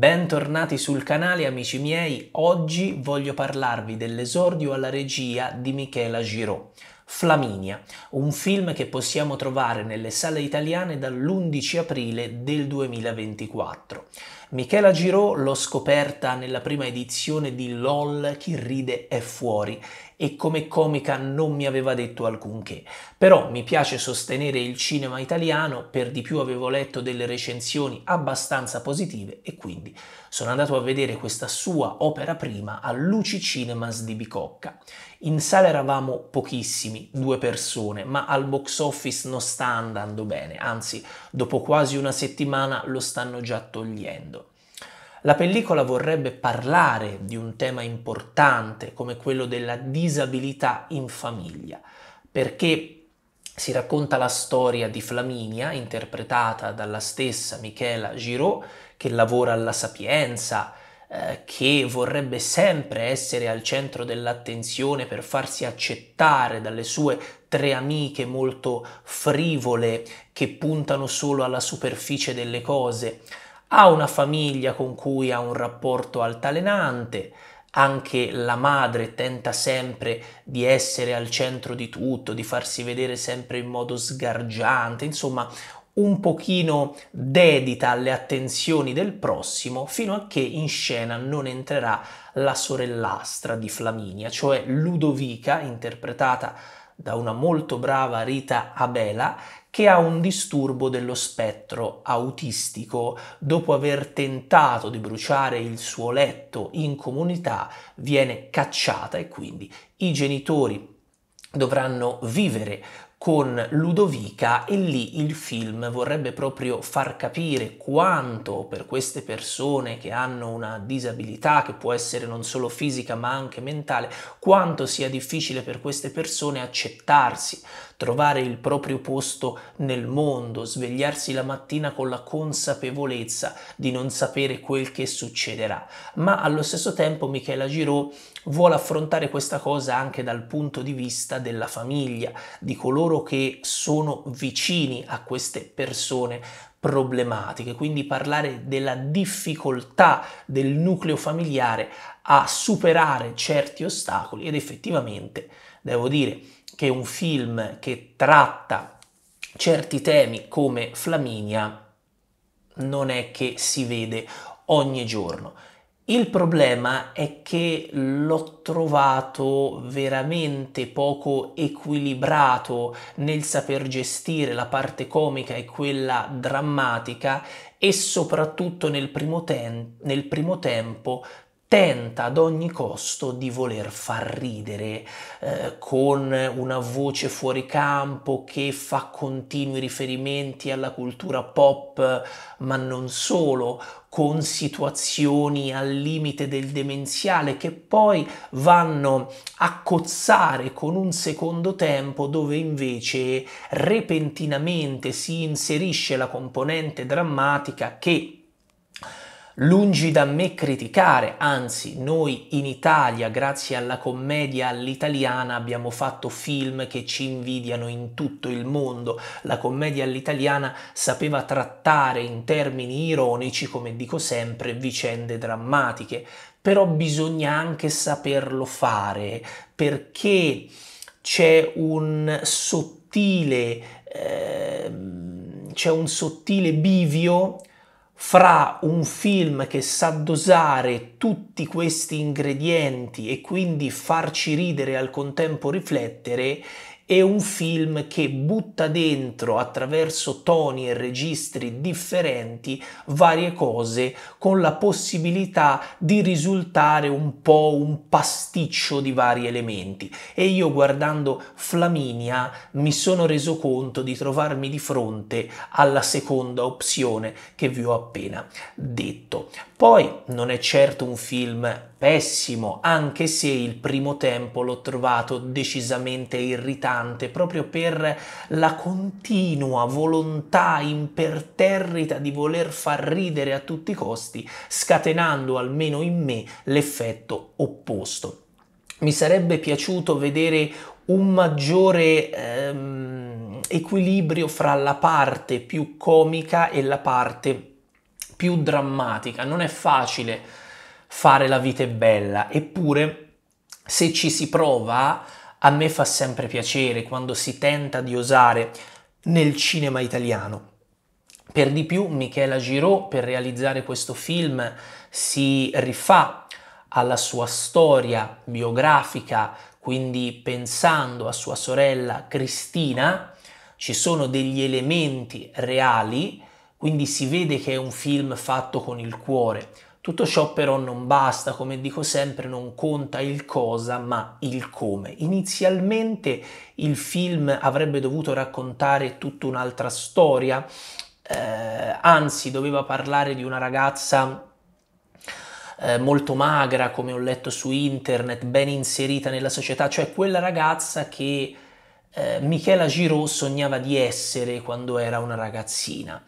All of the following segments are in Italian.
Bentornati sul canale amici miei, oggi voglio parlarvi dell'esordio alla regia di Michela Giraud, Flaminia, un film che possiamo trovare nelle sale italiane dall'11 aprile del 2024. Michela Giraud l'ho scoperta nella prima edizione di LOL Chi ride è fuori e come comica non mi aveva detto alcunché. Però mi piace sostenere il cinema italiano, per di più avevo letto delle recensioni abbastanza positive e quindi sono andato a vedere questa sua opera prima a Luci Cinemas di Bicocca. In sala eravamo pochissimi, due persone, ma al box office non sta andando bene, anzi dopo quasi una settimana lo stanno già togliendo. La pellicola vorrebbe parlare di un tema importante come quello della disabilità in famiglia, perché si racconta la storia di Flaminia, interpretata dalla stessa Michela Giraud, che lavora alla Sapienza, eh, che vorrebbe sempre essere al centro dell'attenzione per farsi accettare dalle sue tre amiche molto frivole che puntano solo alla superficie delle cose ha una famiglia con cui ha un rapporto altalenante, anche la madre tenta sempre di essere al centro di tutto, di farsi vedere sempre in modo sgargiante, insomma un pochino dedita alle attenzioni del prossimo fino a che in scena non entrerà la sorellastra di Flaminia, cioè Ludovica, interpretata da una molto brava Rita Abela, che ha un disturbo dello spettro autistico. Dopo aver tentato di bruciare il suo letto in comunità, viene cacciata e quindi i genitori dovranno vivere con Ludovica e lì il film vorrebbe proprio far capire quanto per queste persone che hanno una disabilità che può essere non solo fisica ma anche mentale, quanto sia difficile per queste persone accettarsi, trovare il proprio posto nel mondo, svegliarsi la mattina con la consapevolezza di non sapere quel che succederà. Ma allo stesso tempo Michela Giraud vuole affrontare questa cosa anche dal punto di vista della famiglia, di coloro che sono vicini a queste persone problematiche, quindi parlare della difficoltà del nucleo familiare a superare certi ostacoli ed effettivamente, devo dire, che un film che tratta certi temi come Flaminia non è che si vede ogni giorno. Il problema è che l'ho trovato veramente poco equilibrato nel saper gestire la parte comica e quella drammatica e soprattutto nel primo, ten- nel primo tempo tenta ad ogni costo di voler far ridere eh, con una voce fuori campo che fa continui riferimenti alla cultura pop, ma non solo, con situazioni al limite del demenziale che poi vanno a cozzare con un secondo tempo dove invece repentinamente si inserisce la componente drammatica che Lungi da me criticare, anzi noi in Italia, grazie alla commedia all'italiana, abbiamo fatto film che ci invidiano in tutto il mondo. La commedia all'italiana sapeva trattare in termini ironici, come dico sempre, vicende drammatiche, però bisogna anche saperlo fare perché c'è un sottile... Eh, c'è un sottile bivio fra un film che sa dosare tutti questi ingredienti e quindi farci ridere e al contempo riflettere è un film che butta dentro attraverso toni e registri differenti varie cose con la possibilità di risultare un po' un pasticcio di vari elementi e io guardando Flaminia mi sono reso conto di trovarmi di fronte alla seconda opzione che vi ho appena detto. Poi non è certo un film pessimo, anche se il primo tempo l'ho trovato decisamente irritante proprio per la continua volontà imperterrita di voler far ridere a tutti i costi, scatenando almeno in me l'effetto opposto. Mi sarebbe piaciuto vedere un maggiore ehm, equilibrio fra la parte più comica e la parte più drammatica. Non è facile fare la vita è bella, eppure se ci si prova, a me fa sempre piacere quando si tenta di osare nel cinema italiano. Per di più Michela Giraud per realizzare questo film si rifà alla sua storia biografica, quindi pensando a sua sorella Cristina, ci sono degli elementi reali, quindi si vede che è un film fatto con il cuore. Tutto ciò però non basta, come dico sempre, non conta il cosa ma il come. Inizialmente il film avrebbe dovuto raccontare tutta un'altra storia, eh, anzi doveva parlare di una ragazza eh, molto magra, come ho letto su internet, ben inserita nella società, cioè quella ragazza che eh, Michela Giraud sognava di essere quando era una ragazzina.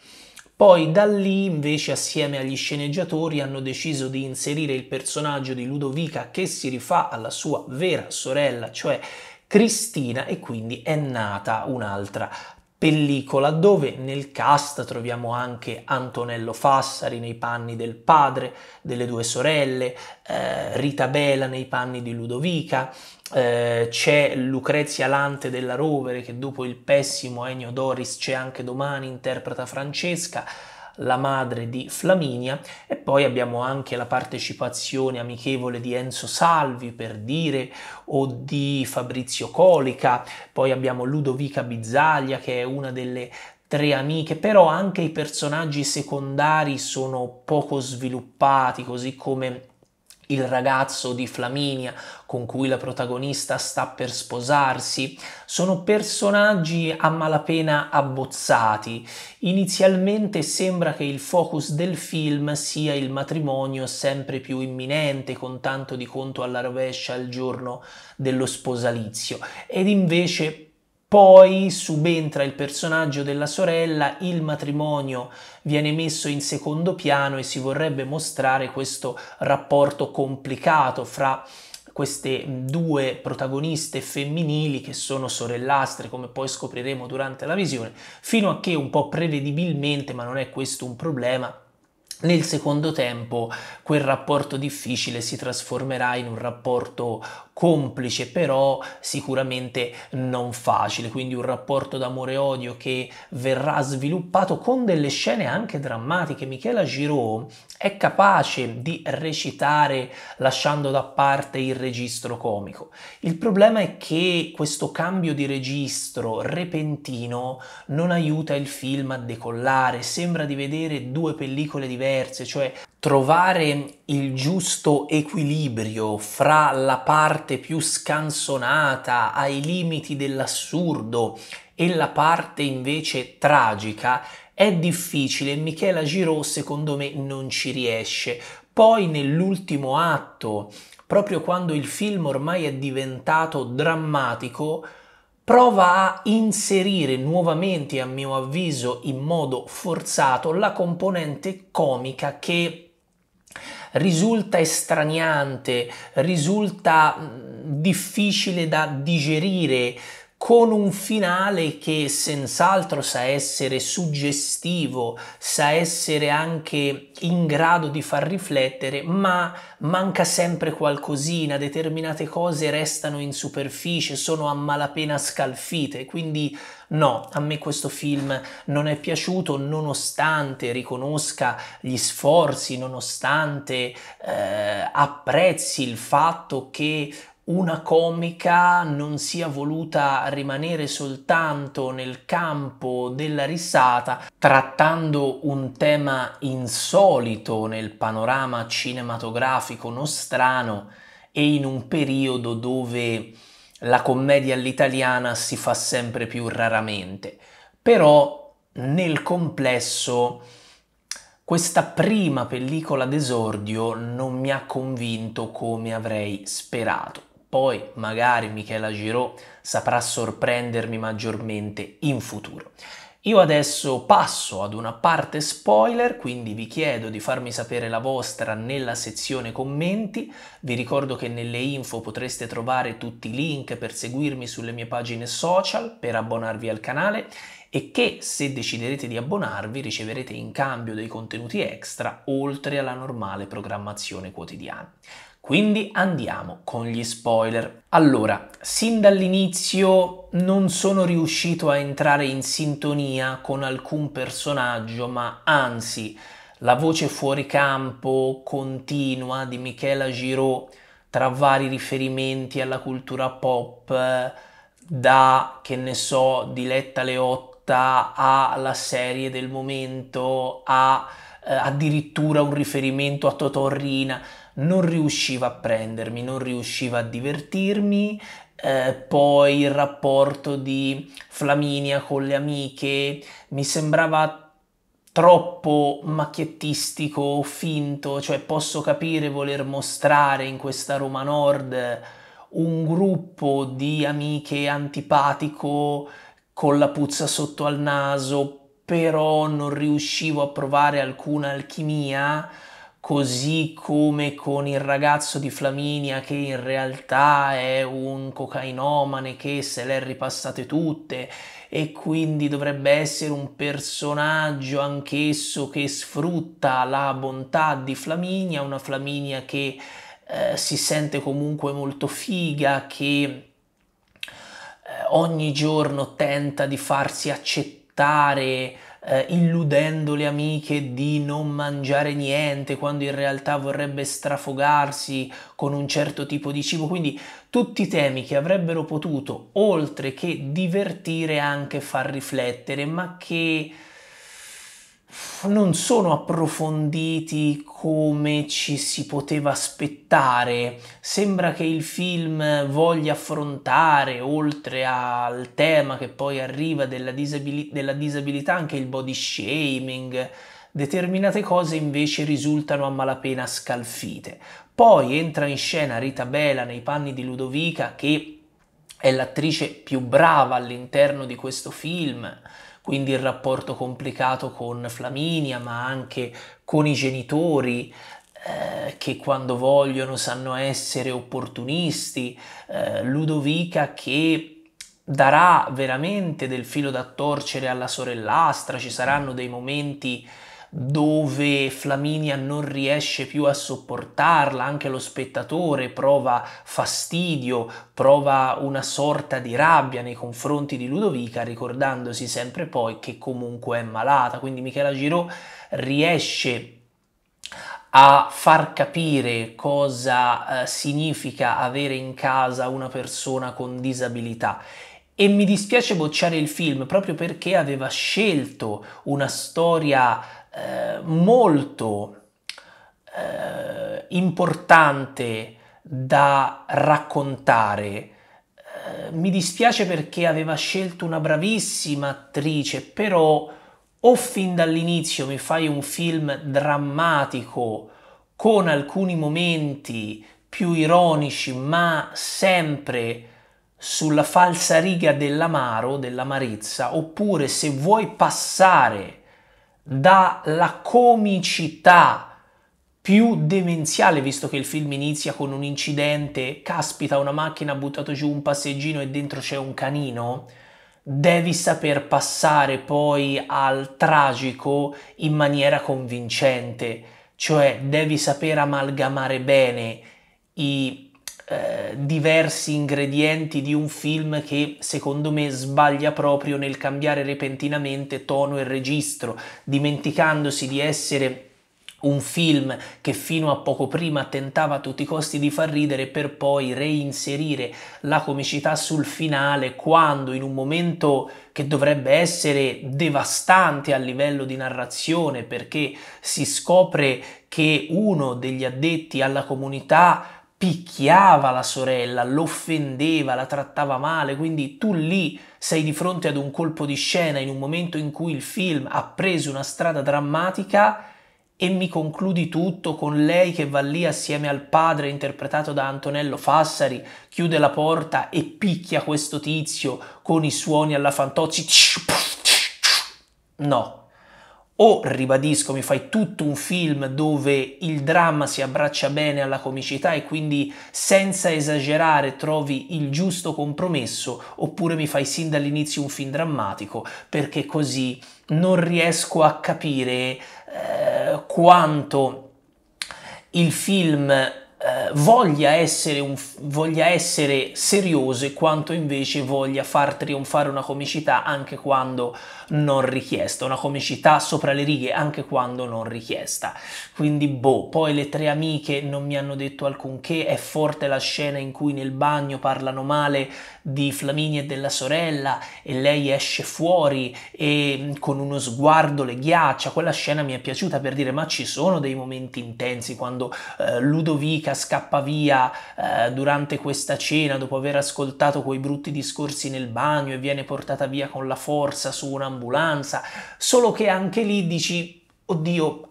Poi da lì invece assieme agli sceneggiatori hanno deciso di inserire il personaggio di Ludovica che si rifà alla sua vera sorella, cioè Cristina e quindi è nata un'altra pellicola dove nel cast troviamo anche Antonello Fassari nei panni del padre, delle due sorelle, eh, Rita Bela nei panni di Ludovica, eh, c'è Lucrezia Lante della Rovere che dopo il pessimo Ennio Doris c'è anche domani, interpreta Francesca, la madre di Flaminia e poi abbiamo anche la partecipazione amichevole di Enzo Salvi per dire o di Fabrizio Colica, poi abbiamo Ludovica Bizzaglia che è una delle tre amiche, però anche i personaggi secondari sono poco sviluppati, così come il ragazzo di Flaminia con cui la protagonista sta per sposarsi, sono personaggi a malapena abbozzati. Inizialmente sembra che il focus del film sia il matrimonio sempre più imminente, con tanto di conto alla rovescia il giorno dello sposalizio, ed invece poi subentra il personaggio della sorella, il matrimonio viene messo in secondo piano e si vorrebbe mostrare questo rapporto complicato fra queste due protagoniste femminili che sono sorellastre, come poi scopriremo durante la visione, fino a che un po' prevedibilmente, ma non è questo un problema, nel secondo tempo quel rapporto difficile si trasformerà in un rapporto complice però sicuramente non facile, quindi un rapporto d'amore-odio che verrà sviluppato con delle scene anche drammatiche. Michela Giraud è capace di recitare lasciando da parte il registro comico. Il problema è che questo cambio di registro repentino non aiuta il film a decollare, sembra di vedere due pellicole diverse, cioè trovare il giusto equilibrio fra la parte parte più scansonata, ai limiti dell'assurdo, e la parte invece tragica è difficile. Michela Giraud, secondo me, non ci riesce. Poi nell'ultimo atto, proprio quando il film ormai è diventato drammatico, prova a inserire nuovamente, a mio avviso, in modo forzato, la componente comica che risulta estraniante, risulta mm, difficile da digerire, con un finale che senz'altro sa essere suggestivo, sa essere anche in grado di far riflettere, ma manca sempre qualcosina, determinate cose restano in superficie, sono a malapena scalfite, quindi No, a me questo film non è piaciuto nonostante riconosca gli sforzi, nonostante eh, apprezzi il fatto che una comica non sia voluta rimanere soltanto nel campo della risata, trattando un tema insolito nel panorama cinematografico nostrano e in un periodo dove la commedia all'italiana si fa sempre più raramente, però nel complesso questa prima pellicola d'esordio non mi ha convinto come avrei sperato. Poi magari Michela Giraud saprà sorprendermi maggiormente in futuro. Io adesso passo ad una parte spoiler, quindi vi chiedo di farmi sapere la vostra nella sezione commenti. Vi ricordo che nelle info potreste trovare tutti i link per seguirmi sulle mie pagine social, per abbonarvi al canale e che se deciderete di abbonarvi riceverete in cambio dei contenuti extra oltre alla normale programmazione quotidiana. Quindi andiamo con gli spoiler. Allora, sin dall'inizio non sono riuscito a entrare in sintonia con alcun personaggio, ma anzi, la voce fuori campo continua di Michela Giraud tra vari riferimenti alla cultura pop, da che ne so, Diletta Leotta alla serie del momento a eh, addirittura un riferimento a Totorrina, non riusciva a prendermi, non riusciva a divertirmi. Eh, poi il rapporto di Flaminia con le amiche mi sembrava troppo macchiettistico, finto, cioè posso capire voler mostrare in questa Roma Nord un gruppo di amiche antipatico con la puzza sotto al naso, però non riuscivo a provare alcuna alchimia, così come con il ragazzo di Flaminia che in realtà è un cocainomane che se le è ripassate tutte e quindi dovrebbe essere un personaggio anch'esso che sfrutta la bontà di Flaminia, una Flaminia che eh, si sente comunque molto figa, che eh, ogni giorno tenta di farsi accettare approfittare, eh, illudendo le amiche di non mangiare niente quando in realtà vorrebbe strafogarsi con un certo tipo di cibo. Quindi tutti temi che avrebbero potuto, oltre che divertire, anche far riflettere, ma che non sono approfonditi come ci si poteva aspettare. Sembra che il film voglia affrontare, oltre al tema che poi arriva della, disabili- della disabilità, anche il body shaming. Determinate cose invece risultano a malapena scalfite. Poi entra in scena Rita Bela nei panni di Ludovica, che è l'attrice più brava all'interno di questo film quindi il rapporto complicato con Flaminia, ma anche con i genitori eh, che quando vogliono sanno essere opportunisti, eh, Ludovica che darà veramente del filo da torcere alla sorellastra, ci saranno dei momenti dove Flaminia non riesce più a sopportarla, anche lo spettatore prova fastidio, prova una sorta di rabbia nei confronti di Ludovica, ricordandosi sempre poi che comunque è malata. Quindi Michela Giro riesce a far capire cosa eh, significa avere in casa una persona con disabilità. E mi dispiace bocciare il film proprio perché aveva scelto una storia eh, molto eh, importante da raccontare. Eh, mi dispiace perché aveva scelto una bravissima attrice, però o fin dall'inizio mi fai un film drammatico con alcuni momenti più ironici, ma sempre sulla falsa riga dell'amaro, dell'amarezza, oppure se vuoi passare dalla comicità più demenziale, visto che il film inizia con un incidente, caspita, una macchina ha buttato giù un passeggino e dentro c'è un canino, devi saper passare poi al tragico in maniera convincente, cioè devi saper amalgamare bene i eh, diversi ingredienti di un film che secondo me sbaglia proprio nel cambiare repentinamente tono e registro, dimenticandosi di essere un film che fino a poco prima tentava a tutti i costi di far ridere per poi reinserire la comicità sul finale quando in un momento che dovrebbe essere devastante a livello di narrazione perché si scopre che uno degli addetti alla comunità picchiava la sorella, l'offendeva, la trattava male, quindi tu lì sei di fronte ad un colpo di scena in un momento in cui il film ha preso una strada drammatica e mi concludi tutto con lei che va lì assieme al padre interpretato da Antonello Fassari, chiude la porta e picchia questo tizio con i suoni alla fantozzi. No, o ribadisco, mi fai tutto un film dove il dramma si abbraccia bene alla comicità e quindi senza esagerare trovi il giusto compromesso, oppure mi fai sin dall'inizio un film drammatico, perché così non riesco a capire eh, quanto il film voglia essere, un, voglia essere seriose quanto invece voglia far trionfare una comicità anche quando non richiesta, una comicità sopra le righe anche quando non richiesta. Quindi boh, poi le tre amiche non mi hanno detto alcunché, è forte la scena in cui nel bagno parlano male di Flaminia e della sorella e lei esce fuori e mm, con uno sguardo le ghiaccia, quella scena mi è piaciuta per dire ma ci sono dei momenti intensi quando eh, Ludovica scappa scappa via eh, durante questa cena dopo aver ascoltato quei brutti discorsi nel bagno e viene portata via con la forza su un'ambulanza, solo che anche lì dici, oddio,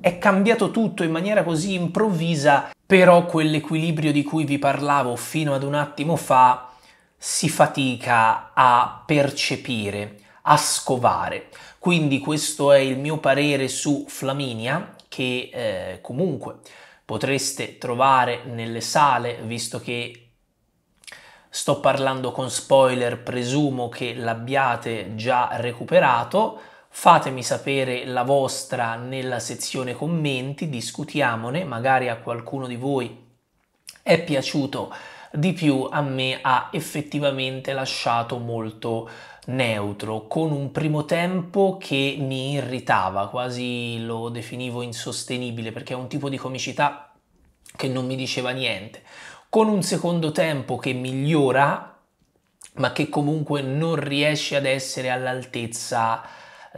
è cambiato tutto in maniera così improvvisa, però quell'equilibrio di cui vi parlavo fino ad un attimo fa si fatica a percepire, a scovare. Quindi questo è il mio parere su Flaminia, che eh, comunque potreste trovare nelle sale, visto che sto parlando con spoiler, presumo che l'abbiate già recuperato. Fatemi sapere la vostra nella sezione commenti, discutiamone, magari a qualcuno di voi è piaciuto di più, a me ha effettivamente lasciato molto neutro, con un primo tempo che mi irritava, quasi lo definivo insostenibile perché è un tipo di comicità che non mi diceva niente, con un secondo tempo che migliora ma che comunque non riesce ad essere all'altezza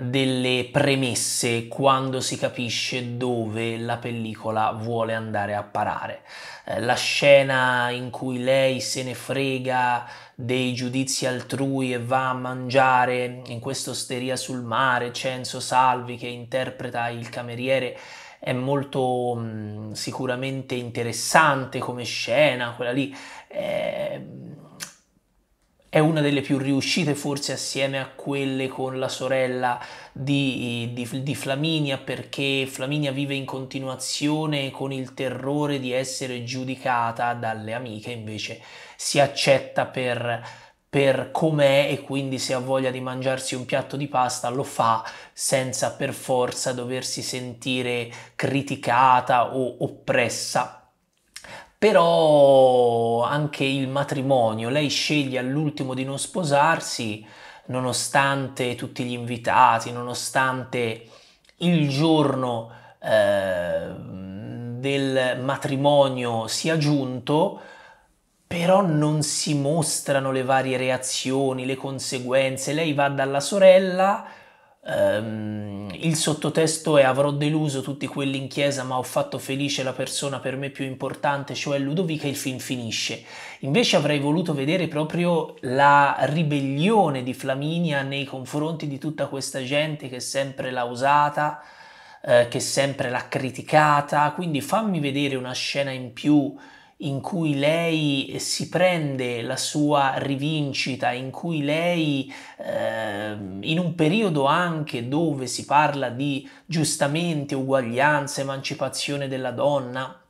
delle premesse quando si capisce dove la pellicola vuole andare a parare. Eh, la scena in cui lei se ne frega dei giudizi altrui e va a mangiare in questa osteria sul mare, Censo Salvi che interpreta il cameriere è molto mh, mm, sicuramente interessante come scena, quella lì. Eh, è una delle più riuscite forse assieme a quelle con la sorella di, di, di, Flaminia perché Flaminia vive in continuazione con il terrore di essere giudicata dalle amiche invece si accetta per, per com'è e quindi se ha voglia di mangiarsi un piatto di pasta lo fa senza per forza doversi sentire criticata o oppressa però anche il matrimonio, lei sceglie all'ultimo di non sposarsi nonostante tutti gli invitati, nonostante il giorno eh, del matrimonio sia giunto, però non si mostrano le varie reazioni, le conseguenze. Lei va dalla sorella Um, il sottotesto è avrò deluso tutti quelli in chiesa ma ho fatto felice la persona per me più importante, cioè Ludovica, e il film finisce. Invece avrei voluto vedere proprio la ribellione di Flaminia nei confronti di tutta questa gente che sempre l'ha usata, eh, che sempre l'ha criticata, quindi fammi vedere una scena in più in cui lei eh, si prende la sua rivincita, in cui lei, eh, in un periodo anche dove si parla di giustamente uguaglianza, emancipazione della donna,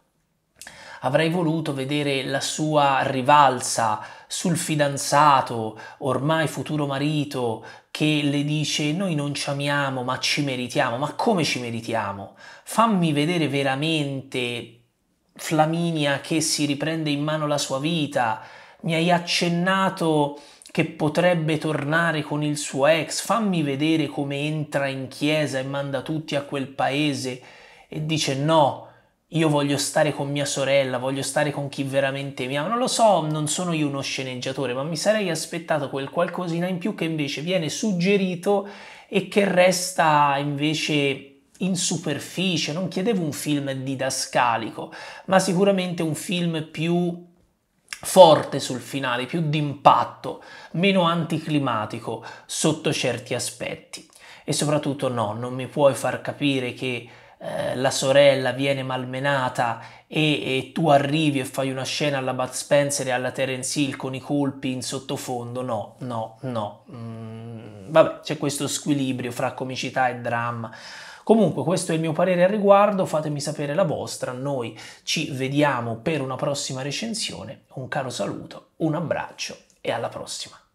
avrei voluto vedere la sua rivalsa sul fidanzato, ormai futuro marito, che le dice noi non ci amiamo ma ci meritiamo, ma come ci meritiamo? Fammi vedere veramente Flaminia che si riprende in mano la sua vita, mi hai accennato che potrebbe tornare con il suo ex, fammi vedere come entra in chiesa e manda tutti a quel paese e dice no, io voglio stare con mia sorella, voglio stare con chi veramente mi ama. Non lo so, non sono io uno sceneggiatore, ma mi sarei aspettato quel qualcosina in più che invece viene suggerito e che resta invece in superficie, non chiedevo un film didascalico, ma sicuramente un film più forte sul finale, più d'impatto, meno anticlimatico sotto certi aspetti. E soprattutto no, non mi puoi far capire che eh, la sorella viene malmenata e, e, tu arrivi e fai una scena alla Bud Spencer e alla Terence Hill con i colpi in sottofondo, no, no, no. Mm, vabbè, c'è questo squilibrio fra comicità e dramma Comunque questo è il mio parere al riguardo, fatemi sapere la vostra, noi ci vediamo per una prossima recensione, un caro saluto, un abbraccio e alla prossima.